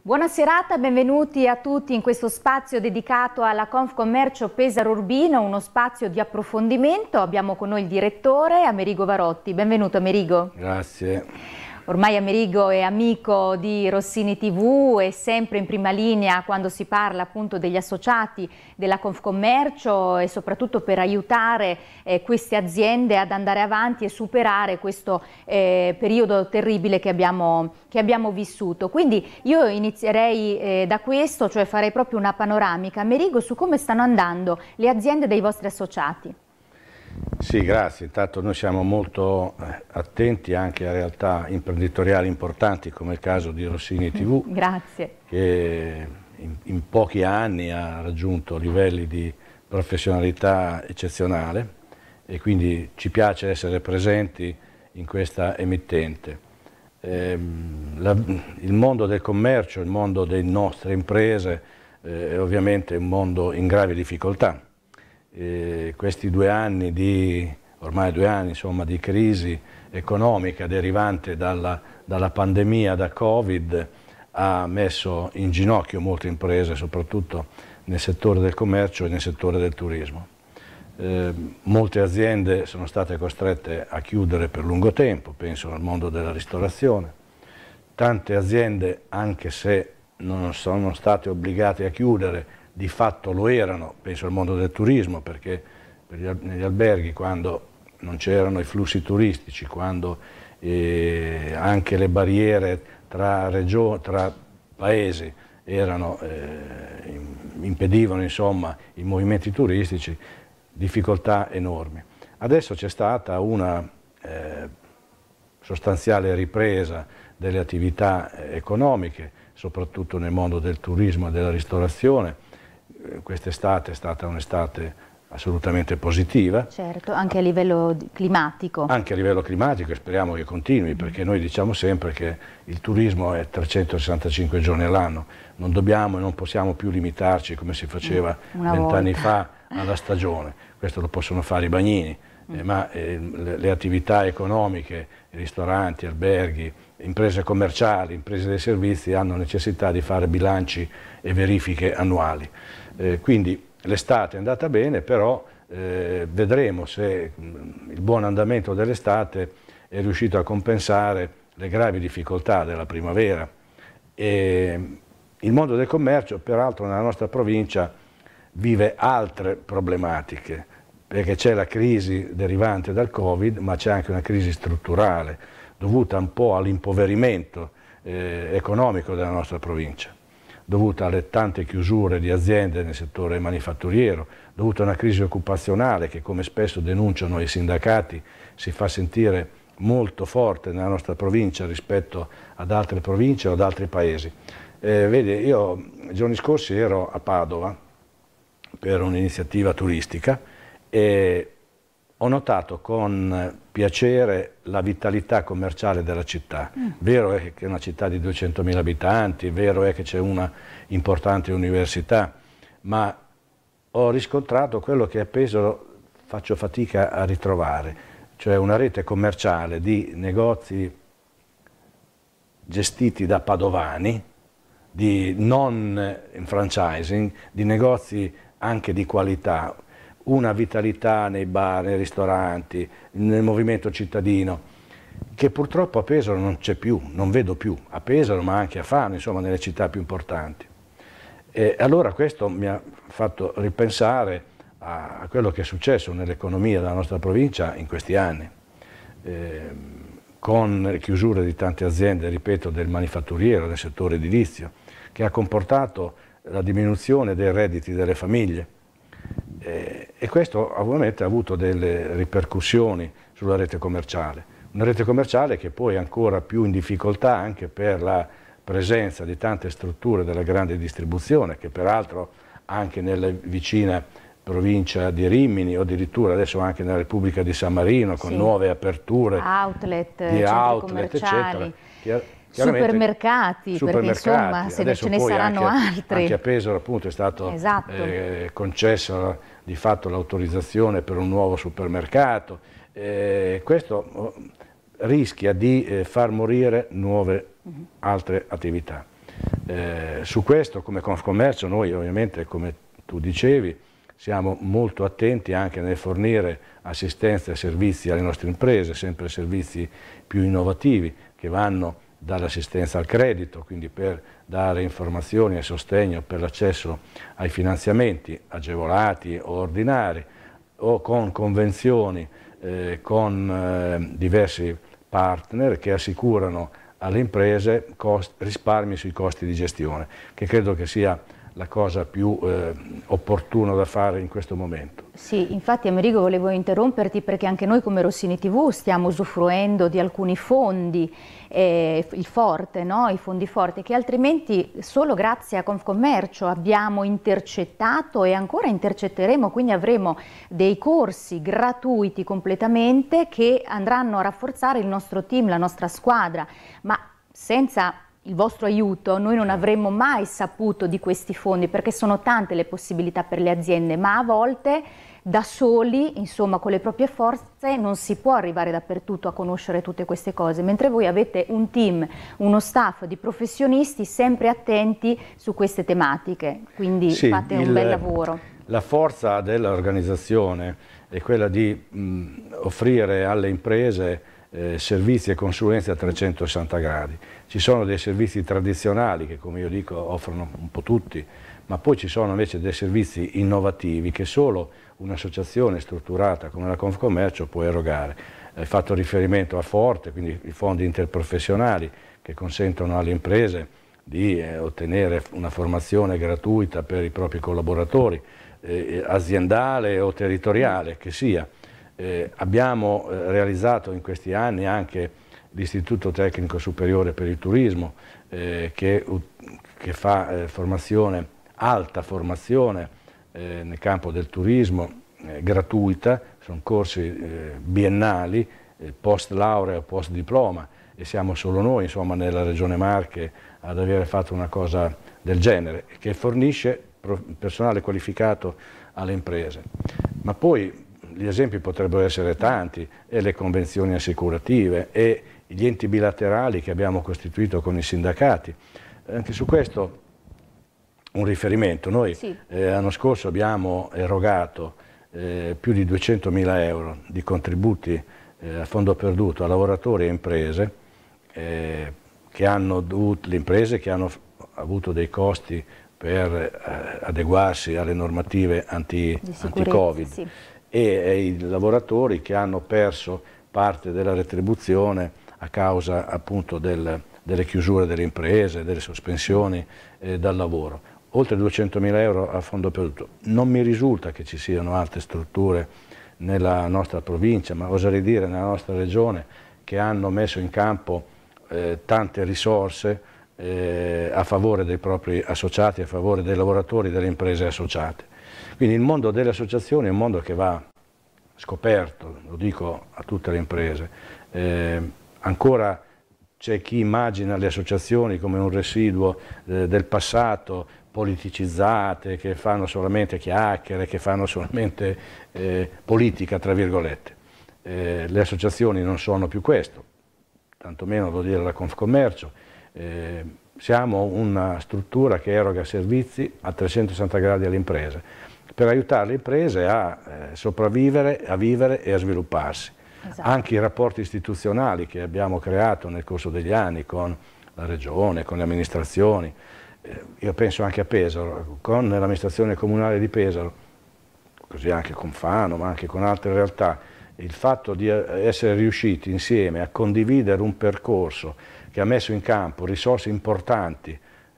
Buona serata, benvenuti a tutti in questo spazio dedicato alla Confcommercio Pesaro Urbino, uno spazio di approfondimento. Abbiamo con noi il direttore Amerigo Varotti. Benvenuto Amerigo. Grazie. Ormai Amerigo è amico di Rossini TV, è sempre in prima linea quando si parla appunto degli associati della Confcommercio e soprattutto per aiutare eh, queste aziende ad andare avanti e superare questo eh, periodo terribile che abbiamo, che abbiamo, vissuto. Quindi io inizierei eh, da questo, cioè farei proprio una panoramica, Amerigo, su come stanno andando le aziende dei vostri associati. Sì, grazie. Intanto noi siamo molto eh, attenti anche a realtà imprenditoriali importanti come il caso di Rossini TV. grazie. Che in, in pochi anni ha raggiunto livelli di professionalità eccezionale e quindi ci piace essere presenti in questa emittente. Eh, la, il mondo del commercio, il mondo delle nostre imprese eh, è ovviamente un mondo in grave difficoltà eh, questi due anni di, ormai due anni insomma, di crisi economica derivante dalla, dalla pandemia da Covid ha messo in ginocchio molte imprese, soprattutto nel settore del commercio e nel settore del turismo. Eh, molte aziende sono state costrette a chiudere per lungo tempo, penso al mondo della ristorazione. Tante aziende, anche se non sono state obbligate a chiudere, di fatto lo erano, penso al mondo del turismo, perché negli alberghi quando non c'erano i flussi turistici, quando eh, anche le barriere tra, regioni, tra paesi erano, eh, impedivano insomma, i movimenti turistici, difficoltà enormi. Adesso c'è stata una eh, sostanziale ripresa delle attività eh, economiche, soprattutto nel mondo del turismo e della ristorazione, eh, quest'estate è stata un'estate assolutamente positiva. Certo, anche a livello climatico. Anche a livello climatico e speriamo che continui perché noi diciamo sempre che il turismo è 365 giorni all'anno, non dobbiamo e non possiamo più limitarci come si faceva mm, vent'anni fa alla stagione, questo lo possono fare i bagnini, mm. eh, ma eh, le, le attività economiche, ristoranti, alberghi, imprese commerciali, imprese dei servizi hanno necessità di fare bilanci e verifiche annuali. Eh, quindi l'estate è andata bene, però eh, vedremo se mh, mm, il buon andamento dell'estate è riuscito a compensare le gravi difficoltà della primavera. E mm, il mondo del commercio, peraltro, nella nostra provincia vive altre problematiche, perché c'è la crisi derivante dal Covid, ma c'è anche una crisi strutturale, dovuta un po' all'impoverimento eh, economico della nostra provincia dovuta alle tante chiusure di aziende nel settore manifatturiero, dovuta a una crisi occupazionale che come spesso denunciano i sindacati si fa sentire molto forte nella nostra provincia rispetto ad altre province o ad altri paesi. Eh, vede, io i giorni scorsi ero a Padova per un'iniziativa turistica e ho notato con piacere la vitalità commerciale della città. Mm. Vero è che è una città di 200.000 abitanti, vero è che c'è una importante università, ma ho riscontrato quello che a Pesaro faccio fatica a ritrovare, cioè una rete commerciale di negozi gestiti da padovani, di non franchising, di negozi anche di qualità, una vitalità nei bar, nei ristoranti, nel movimento cittadino, che purtroppo a Pesaro non c'è più, non vedo più, a Pesaro ma anche a Fano, insomma nelle città più importanti. E allora questo mi ha fatto ripensare a, quello che è successo nell'economia della nostra provincia in questi anni, eh, con le chiusure di tante aziende, ripeto, del manifatturiero, del settore edilizio, che ha comportato la diminuzione dei redditi delle famiglie. Eh, e questo ovviamente ha avuto delle ripercussioni sulla rete commerciale, una rete commerciale che poi è ancora più in difficoltà anche per la presenza di tante strutture della grande distribuzione che peraltro anche nella vicina provincia di Rimini o addirittura adesso anche nella Repubblica di San Marino con sì. nuove aperture outlet, di outlet eccetera Supermercati, supermercati, perché insomma se ce ne saranno anche, altri. Anche a Pesaro appunto è stata esatto. eh, concessa di fatto l'autorizzazione per un nuovo supermercato. Eh, questo oh, rischia di eh, far morire nuove mm-hmm. altre attività. Eh, su questo come Confcommercio noi ovviamente come tu dicevi siamo molto attenti anche nel fornire assistenza e servizi alle nostre imprese, sempre servizi più innovativi che vanno dall'assistenza al credito, quindi per dare informazioni e sostegno per l'accesso ai finanziamenti agevolati o ordinari o con convenzioni eh, con eh, diversi partner che assicurano alle imprese cost, risparmi sui costi di gestione, che credo che sia la cosa più eh, opportuna da fare in questo momento. Sì, infatti Amerigo volevo interromperti perché anche noi come Rossini TV stiamo usufruendo di alcuni fondi, eh, il forte, no? i fondi forti, che altrimenti solo grazie a Confcommercio abbiamo intercettato e ancora intercetteremo, quindi avremo dei corsi gratuiti completamente che andranno a rafforzare il nostro team, la nostra squadra, ma senza il vostro aiuto, noi non avremmo mai saputo di questi fondi perché sono tante le possibilità per le aziende, ma a volte da soli, insomma con le proprie forze, non si può arrivare dappertutto a conoscere tutte queste cose, mentre voi avete un team, uno staff di professionisti sempre attenti su queste tematiche, quindi sì, fate un il, bel lavoro. La forza dell'organizzazione è quella di mh, offrire alle imprese eh, servizi e consulenze a 360 gradi. Ci sono dei servizi tradizionali che come io dico offrono un po' tutti, ma poi ci sono invece dei servizi innovativi che solo un'associazione strutturata come la Confcommercio può erogare. Hai fatto riferimento a Forte, quindi i fondi interprofessionali che consentono alle imprese di eh, ottenere una formazione gratuita per i propri collaboratori, eh, eh aziendale o territoriale che sia. Eh, abbiamo eh, realizzato in questi anni anche l'Istituto Tecnico Superiore per il Turismo eh, che, che, fa formazione, alta formazione eh, nel campo del turismo eh, gratuita, sono corsi eh, biennali, eh, post laurea o post diploma e siamo solo noi insomma, nella regione Marche ad aver fatto una cosa del genere che fornisce personale qualificato alle imprese. Ma poi gli esempi potrebbero essere tanti, e le convenzioni assicurative, e gli enti bilaterali che abbiamo costituito con i sindacati. Anche su questo un riferimento. Noi sì. eh, l'anno scorso abbiamo erogato eh, più di 200 mila euro di contributi eh, a fondo perduto a lavoratori e imprese, eh, che hanno dovuto, le imprese che hanno avuto dei costi per eh, adeguarsi alle normative anti-Covid anti sì. e, e i lavoratori che hanno perso parte della retribuzione a causa appunto del, delle chiusure delle imprese, delle sospensioni eh, dal lavoro oltre 200.000 euro a fondo perduto. Non mi risulta che ci siano altre strutture nella nostra provincia, ma oserei dire nella nostra regione, che hanno messo in campo eh, tante risorse eh, a favore dei propri associati, a favore dei lavoratori e delle imprese associate. Quindi il mondo delle associazioni è un mondo che va scoperto, lo dico a tutte le imprese. Eh, ancora c'è chi immagina le associazioni come un residuo eh, del passato, politicizzate, che fanno solamente chiacchiere, che fanno solamente eh, politica, tra virgolette. Eh, le associazioni non sono più questo, tantomeno vuol dire la Confcommercio. Eh, siamo una struttura che eroga servizi a 360 gradi alle imprese, per aiutare le imprese a eh, sopravvivere, a vivere e a svilupparsi. Esatto. Anche i rapporti istituzionali che abbiamo creato nel corso degli anni con la Regione, con le amministrazioni, eh, io penso anche a Pesaro, ecco, con l'amministrazione comunale di Pesaro, così anche con Fano, ma anche con altre realtà, il fatto di eh, essere riusciti insieme a condividere un percorso che ha messo in campo risorse importanti,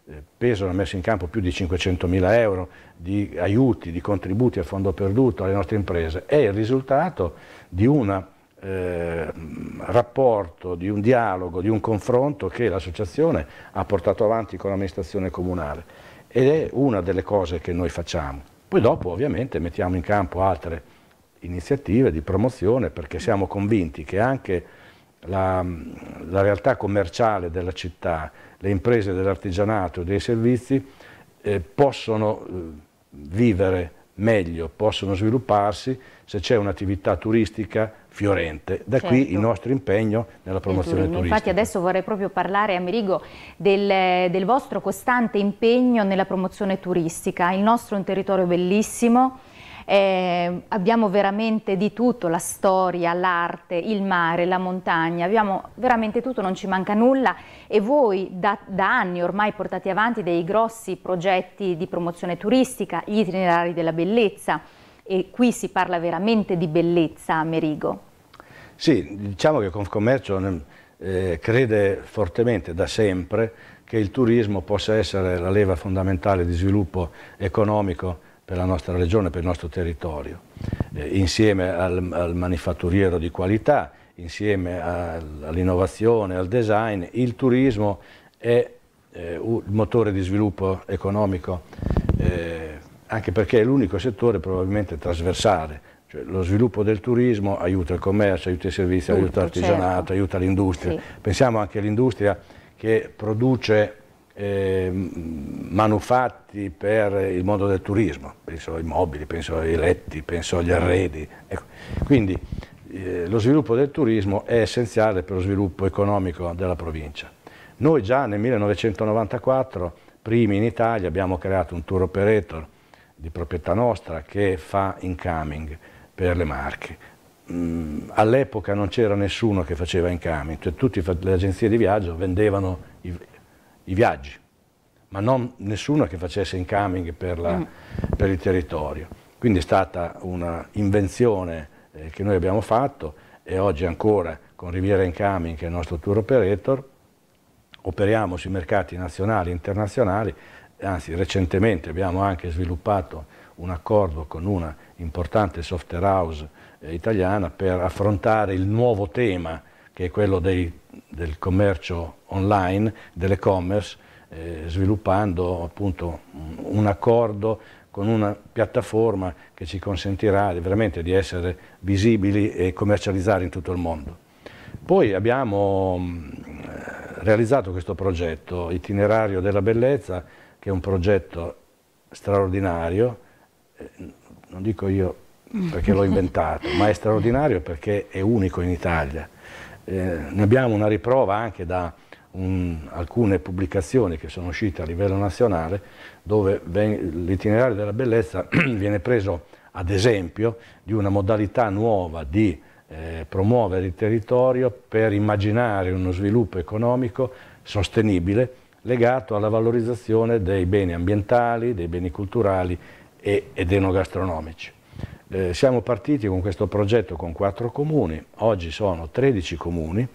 eh, Pesaro ha messo in campo più di 500 mila euro di aiuti, di contributi a fondo perduto alle nostre imprese, è il risultato di una Ehm, rapporto, di un dialogo, di un confronto che l'associazione ha portato avanti con l'amministrazione comunale ed è una delle cose che noi facciamo. Poi dopo ovviamente mettiamo in campo altre iniziative di promozione perché siamo convinti che anche la, la realtà commerciale della città, le imprese dell'artigianato e dei servizi eh, possono eh, vivere meglio possono svilupparsi se c'è un'attività turistica fiorente. Da certo. qui il certo. nostro impegno nella promozione turistica. Infatti adesso vorrei proprio parlare, Amerigo, del, del vostro costante impegno nella promozione turistica. Il nostro è un territorio bellissimo, eh, abbiamo veramente di tutto, la storia, l'arte, il mare, la montagna, abbiamo veramente tutto, non ci manca nulla e voi da, da anni ormai portate avanti dei grossi progetti di promozione turistica, gli itinerari della bellezza e qui si parla veramente di bellezza a Merigo. Sì, diciamo che Confcommercio eh, crede fortemente da sempre che il turismo possa essere la leva fondamentale di sviluppo economico per la nostra regione, per il nostro territorio, eh, insieme al, al, manifatturiero di qualità, insieme all'innovazione, al design, il turismo è eh, un motore di sviluppo economico, eh, anche perché è l'unico settore probabilmente trasversale, cioè, lo sviluppo del turismo aiuta il commercio, aiuta i servizi, Tutto, aiuta l'artigianato, certo. aiuta l'industria. Sì. Pensiamo anche all'industria che produce eh, manufatti per il mondo del turismo, penso ai mobili, penso ai letti, penso agli arredi. Ecco. Quindi eh, lo sviluppo del turismo è essenziale per lo sviluppo economico della provincia. Noi già nel 1994, primi in Italia, abbiamo creato un tour operator di proprietà nostra che fa incoming per le marche. Mm, all'epoca non c'era nessuno che faceva incoming, cioè tutte le agenzie di viaggio vendevano i, i viaggi, ma non nessuno che facesse incoming per, la, mm. per il territorio. Quindi è stata un'invenzione eh, che noi abbiamo fatto e oggi ancora con Riviera Incoming, che è il nostro tour operator, operiamo sui mercati nazionali e internazionali, anzi recentemente abbiamo anche sviluppato un accordo con una importante software house eh, italiana per affrontare il nuovo tema che è quello dei del commercio online, dell'e-commerce, eh, sviluppando appunto un accordo con una piattaforma che ci consentirà veramente di essere visibili e commercializzare in tutto il mondo. Poi abbiamo mm, eh, realizzato questo progetto Itinerario della Bellezza, che è un progetto straordinario, eh, non dico io perché l'ho inventato, ma è straordinario perché è unico in Italia. Eh, ne abbiamo una riprova anche da un, alcune pubblicazioni che sono uscite a livello nazionale dove l'itinerario della bellezza viene preso ad esempio di una modalità nuova di eh, promuovere il territorio per immaginare uno sviluppo economico sostenibile legato alla valorizzazione dei beni ambientali, dei beni culturali e, ed enogastronomici. Eh, siamo partiti con questo progetto con quattro comuni, oggi sono 13 comuni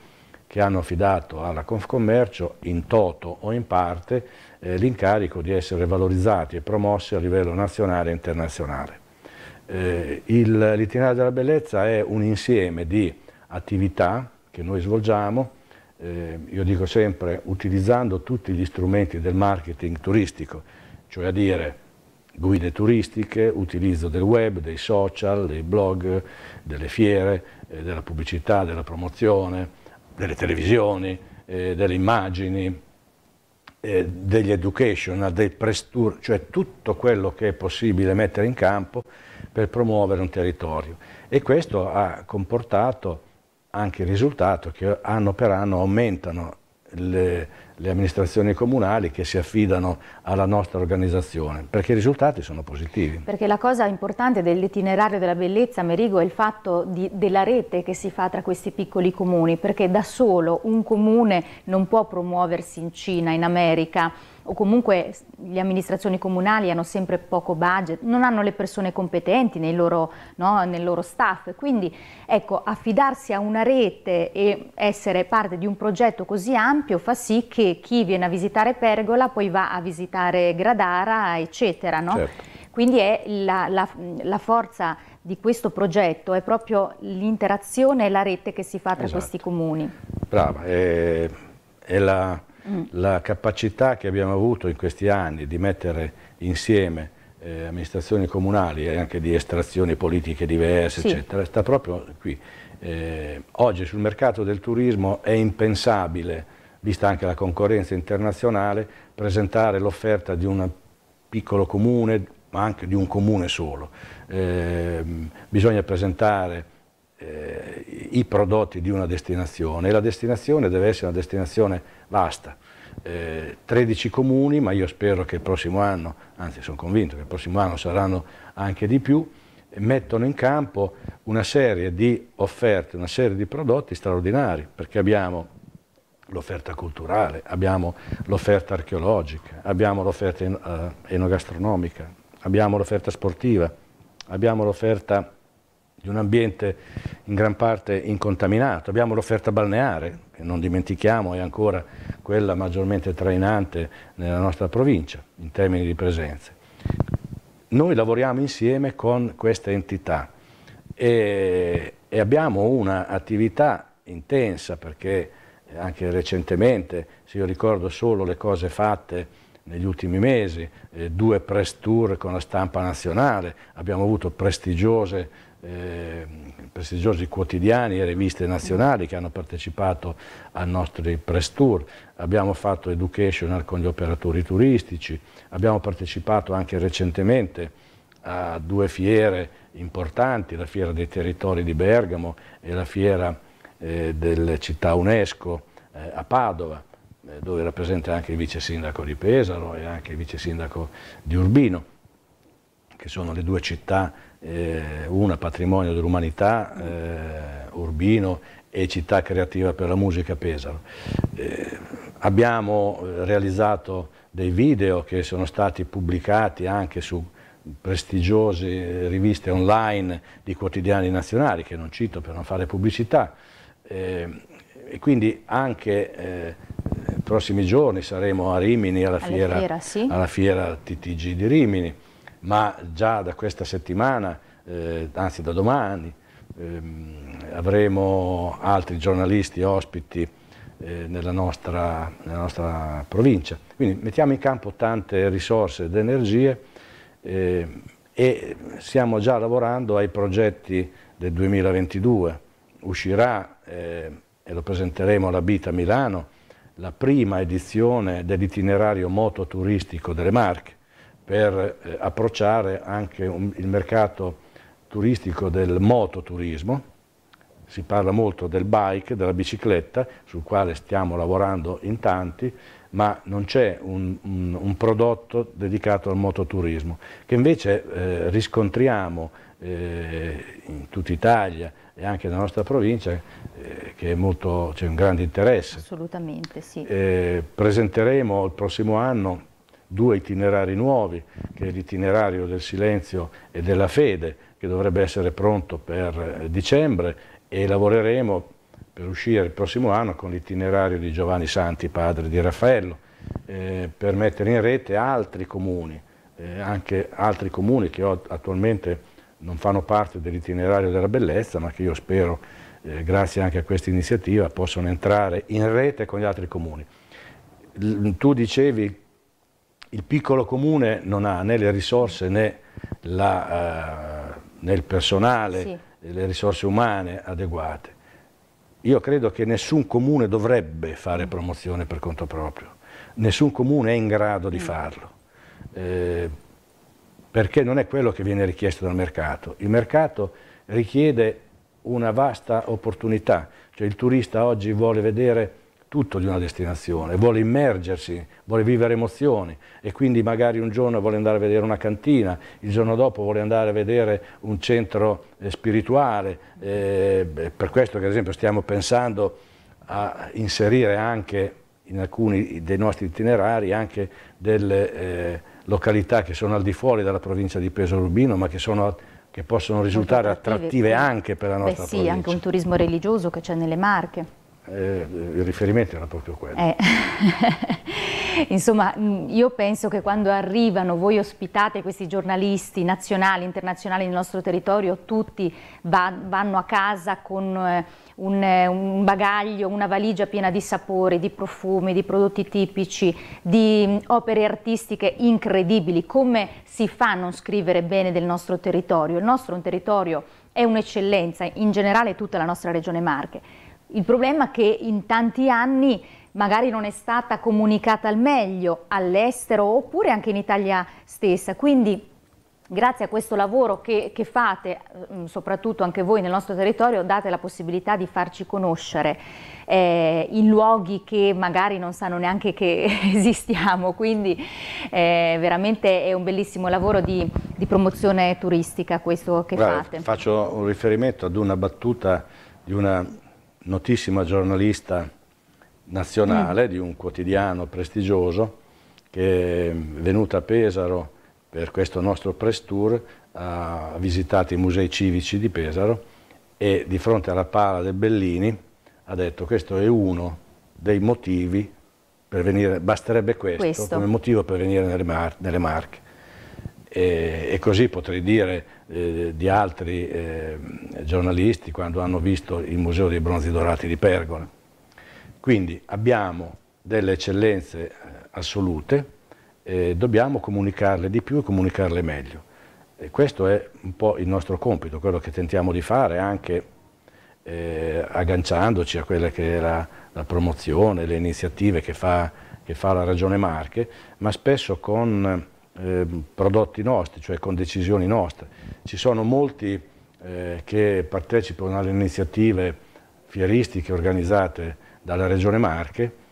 che hanno affidato alla Confcommercio in toto o in parte eh, l'incarico di essere valorizzati e promossi a livello nazionale e internazionale. Eh, l'itinerario della bellezza è un insieme di attività che noi svolgiamo, eh, io dico sempre utilizzando tutti gli strumenti del marketing turistico, cioè a dire guide turistiche, utilizzo del web, dei social, dei blog, delle fiere, eh, della pubblicità, della promozione, delle televisioni, eh, delle immagini, eh, degli education, dei press tour, cioè tutto quello che è possibile mettere in campo per promuovere un territorio. E questo ha comportato anche il risultato che anno per anno aumentano le, le amministrazioni comunali che si affidano alla nostra organizzazione, perché i risultati sono positivi. Perché la cosa importante dell'itinerario della bellezza, Merigo, è il fatto di, della rete che si fa tra questi piccoli comuni, perché da solo un comune non può promuoversi in Cina, in America, o comunque le amministrazioni comunali hanno sempre poco budget, non hanno le persone competenti loro, no, nel loro staff, quindi ecco, affidarsi a una rete e essere parte di un progetto così ampio fa sì che che chi viene a visitare Pergola poi va a visitare Gradara, eccetera. No? Certo. Quindi la, la, la, forza di questo progetto è proprio l'interazione e la rete che si fa tra esatto. questi comuni. Brava, è, è la, mm. la capacità che abbiamo avuto in questi anni di mettere insieme eh, amministrazioni comunali e anche di estrazioni politiche diverse, sì. eccetera, sta proprio qui. Eh, oggi sul mercato del turismo è impensabile vista anche la concorrenza internazionale, presentare l'offerta di un piccolo comune, ma anche di un comune solo. Eh, bisogna presentare eh, i prodotti di una destinazione e la destinazione deve essere una destinazione vasta. Eh, 13 comuni, ma io spero che il prossimo anno, anzi sono convinto che il prossimo anno saranno anche di più, mettono in campo una serie di offerte, una serie di prodotti straordinari, perché abbiamo l'offerta culturale, abbiamo l'offerta archeologica, abbiamo l'offerta eh, enogastronomica, abbiamo l'offerta sportiva, abbiamo l'offerta di un ambiente in gran parte incontaminato, abbiamo l'offerta balneare, che non dimentichiamo è ancora quella maggiormente trainante nella nostra provincia in termini di presenze. Noi lavoriamo insieme con queste entità e, e abbiamo un'attività intensa perché anche recentemente, se io ricordo solo le cose fatte negli ultimi mesi, eh, due press tour con la stampa nazionale, abbiamo avuto prestigiose, eh, prestigiosi quotidiani e riviste nazionali che hanno partecipato ai nostri press tour, abbiamo fatto educational con gli operatori turistici, abbiamo partecipato anche recentemente a due fiere importanti, la fiera dei territori di Bergamo e la fiera eh, delle città UNESCO eh, a Padova, eh, dove era presente anche il vice sindaco di Pesaro e anche il vice sindaco di Urbino, che sono le due città, eh, una patrimonio dell'umanità, eh, Urbino, e città creativa per la musica Pesaro. Eh, abbiamo realizzato dei video che sono stati pubblicati anche su prestigiose riviste online di quotidiani nazionali, che non cito per non fare pubblicità, eh, e quindi anche eh, prossimi giorni saremo a Rimini alla, alla fiera, sì. alla fiera TTG di Rimini, ma già da questa settimana, eh, anzi da domani, ehm, avremo altri giornalisti ospiti eh, nella nostra, nella nostra, provincia. Quindi mettiamo in campo tante risorse ed energie eh, e stiamo già lavorando ai progetti del 2022. Uscirà eh, e lo presenteremo alla Bita Milano, la prima edizione dell'itinerario mototuristico delle Marche per eh, approcciare anche un, il mercato turistico del mototurismo. Si parla molto del bike, della bicicletta, sul quale stiamo lavorando in tanti, ma non c'è un, un, un, prodotto dedicato al mototurismo, che invece eh, riscontriamo eh, in tutta Italia e anche nella nostra provincia, eh, che c'è un grande interesse. Assolutamente, sì. Eh, presenteremo il prossimo anno due itinerari nuovi, che è l'itinerario del silenzio e della fede, che dovrebbe essere pronto per eh, dicembre, e lavoreremo per uscire il prossimo anno con l'itinerario di Giovanni Santi, padre di Raffaello, eh, per mettere in rete altri comuni, eh, anche altri comuni che attualmente non fanno parte dell'itinerario della bellezza, ma che io spero, eh, grazie anche a questa iniziativa, possano entrare in rete con gli altri comuni. L tu dicevi che il piccolo comune non ha né le risorse né, la, uh, né il personale, sì. le risorse umane adeguate io credo che nessun comune dovrebbe fare mm. promozione per conto proprio, nessun comune è in grado di mm. farlo, eh, perché non è quello che viene richiesto dal mercato. Il mercato richiede una vasta opportunità, cioè il turista oggi vuole vedere tutto di una destinazione, vuole immergersi, vuole vivere emozioni e quindi magari un giorno vuole andare a vedere una cantina, il giorno dopo vuole andare a vedere un centro eh, spirituale, eh, per questo che ad esempio stiamo pensando a inserire anche in alcuni dei nostri itinerari anche delle eh, località che sono al di fuori della provincia di Peso Rubino ma che sono che possono risultare attrattive anche per la nostra Beh, sì, provincia. Sì, anche un turismo religioso che c'è nelle Marche. Eh, il riferimento era proprio quello. Eh. Insomma, mm, io penso che quando arrivano, voi ospitate questi giornalisti nazionali, internazionali del nostro territorio, tutti va, vanno a casa con eh, un, eh, un, bagaglio, una valigia piena di sapori, di profumi, di prodotti tipici, di mm, opere artistiche incredibili. Come si fa a non scrivere bene del nostro territorio? Il nostro è un territorio, è un'eccellenza, in generale tutta la nostra regione Marche il problema è che in tanti anni magari non è stata comunicata al meglio all'estero oppure anche in Italia stessa. Quindi grazie a questo lavoro che, che, fate, mm, soprattutto anche voi nel nostro territorio, date la possibilità di farci conoscere eh, i luoghi che magari non sanno neanche che esistiamo, quindi eh, veramente è un bellissimo lavoro di, di promozione turistica questo che Guarda, fate. Faccio un riferimento ad una battuta di una notissima giornalista nazionale mm. di un quotidiano prestigioso che è venuta a Pesaro per questo nostro press tour, ha visitato i musei civici di Pesaro e di fronte alla pala del Bellini ha detto questo è uno dei motivi per venire, basterebbe questo, questo. come motivo per venire nelle, mar nelle Marche. E, eh, e, così potrei dire eh, di altri eh, giornalisti quando hanno visto il Museo dei Bronzi Dorati di Pergola. Quindi abbiamo delle eccellenze eh, assolute, eh, dobbiamo comunicarle di più e comunicarle meglio. E questo è un po' il nostro compito, quello che tentiamo di fare anche eh, agganciandoci a quella che è la, la promozione, le iniziative che fa, che fa, la Regione Marche, ma spesso con eh, prodotti nostri, cioè con decisioni nostre. Ci sono molti eh, che partecipano alle iniziative fieristiche organizzate dalla Regione Marche,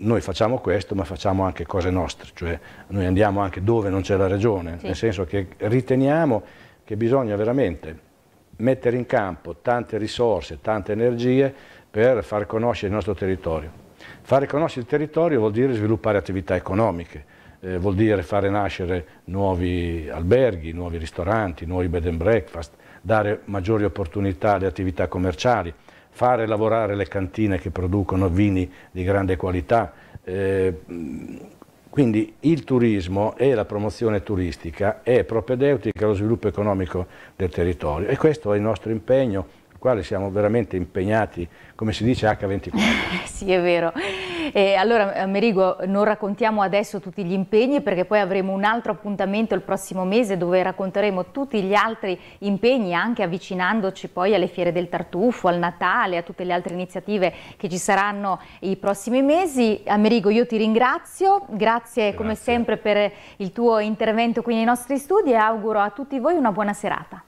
noi facciamo questo ma facciamo anche cose nostre, cioè noi andiamo anche dove non c'è la Regione, sì. nel senso che riteniamo che bisogna veramente mettere in campo tante risorse, tante energie per far conoscere il nostro territorio. Fare conoscere il territorio vuol dire sviluppare attività economiche, eh, vuol dire fare nascere nuovi alberghi, nuovi ristoranti, nuovi bed and breakfast, dare maggiori opportunità alle attività commerciali, fare lavorare le cantine che producono vini di grande qualità. Eh, quindi il turismo e la promozione turistica è propedeutica allo sviluppo economico del territorio e questo è il nostro impegno, il quale siamo veramente impegnati, come si dice H24. sì, è vero. E allora eh, Merigo, non raccontiamo adesso tutti gli impegni perché poi avremo un altro appuntamento il prossimo mese dove racconteremo tutti gli altri impegni anche avvicinandoci poi alle fiere del tartufo, al Natale, a tutte le altre iniziative che ci saranno i prossimi mesi. Amerigo io ti ringrazio, grazie, grazie. come sempre per il tuo intervento qui nei nostri studi e auguro a tutti voi una buona serata.